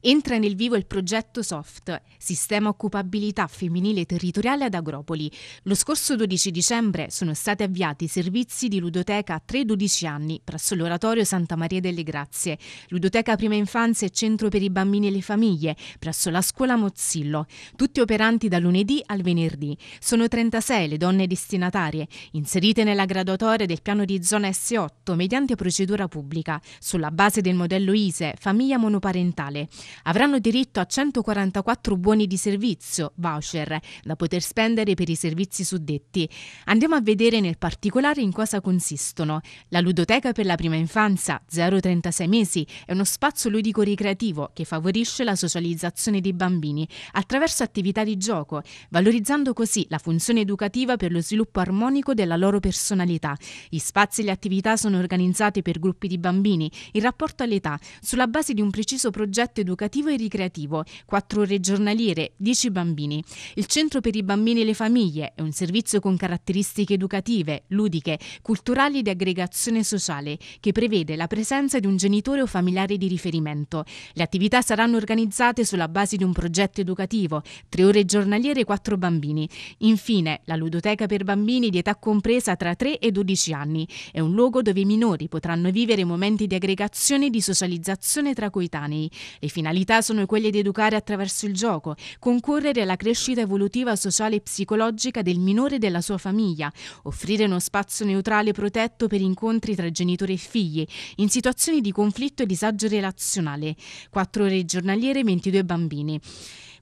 Entra nel vivo il progetto SOFT, Sistema Occupabilità Femminile Territoriale ad Agropoli. Lo scorso 12 dicembre sono stati avviati i servizi di ludoteca a 3-12 anni presso l'Oratorio Santa Maria delle Grazie, ludoteca prima infanzia e centro per i bambini e le famiglie presso la scuola Mozzillo, tutti operanti da lunedì al venerdì. Sono 36 le donne destinatarie, inserite nella graduatoria del piano di zona S8 mediante procedura pubblica, sulla base del modello ISE, famiglia monoparentale avranno diritto a 144 buoni di servizio, voucher, da poter spendere per i servizi suddetti. Andiamo a vedere nel particolare in cosa consistono. La ludoteca per la prima infanzia, 0-36 mesi, è uno spazio ludico ricreativo che favorisce la socializzazione dei bambini attraverso attività di gioco, valorizzando così la funzione educativa per lo sviluppo armonico della loro personalità. Gli spazi e le attività sono organizzati per gruppi di bambini in rapporto all'età, sulla base di un preciso progetto educativo educativo e ricreativo, 4 ore giornaliere, 10 bambini. Il Centro per i Bambini e le Famiglie è un servizio con caratteristiche educative, ludiche, culturali e di aggregazione sociale che prevede la presenza di un genitore o familiare di riferimento. Le attività saranno organizzate sulla base di un progetto educativo, 3 ore giornaliere e 4 bambini. Infine, la ludoteca per bambini di età compresa tra 3 e 12 anni è un luogo dove i minori potranno vivere momenti di aggregazione e di socializzazione tra coetanei. Le finalità finalità sono quelle di educare attraverso il gioco, concorrere alla crescita evolutiva sociale e psicologica del minore e della sua famiglia, offrire uno spazio neutrale e protetto per incontri tra genitori e figli, in situazioni di conflitto e disagio relazionale. Quattro ore giornaliere, 22 bambini.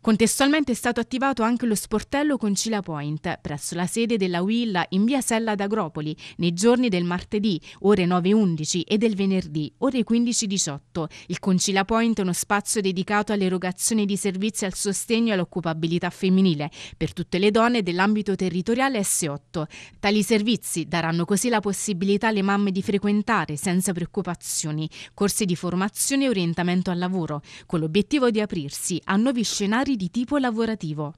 Contestualmente è stato attivato anche lo sportello Concila Point presso la sede della Willa in via Sella d'Agropoli nei giorni del martedì ore 9.11 e del venerdì ore 15.18. Il Concila Point è uno spazio dedicato all'erogazione di servizi al sostegno e all'occupabilità femminile per tutte le donne dell'ambito territoriale S8. Tali servizi daranno così la possibilità alle mamme di frequentare senza preoccupazioni corsi di formazione e orientamento al lavoro, con l'obiettivo di aprirsi a nuovi scenari di tipo lavorativo.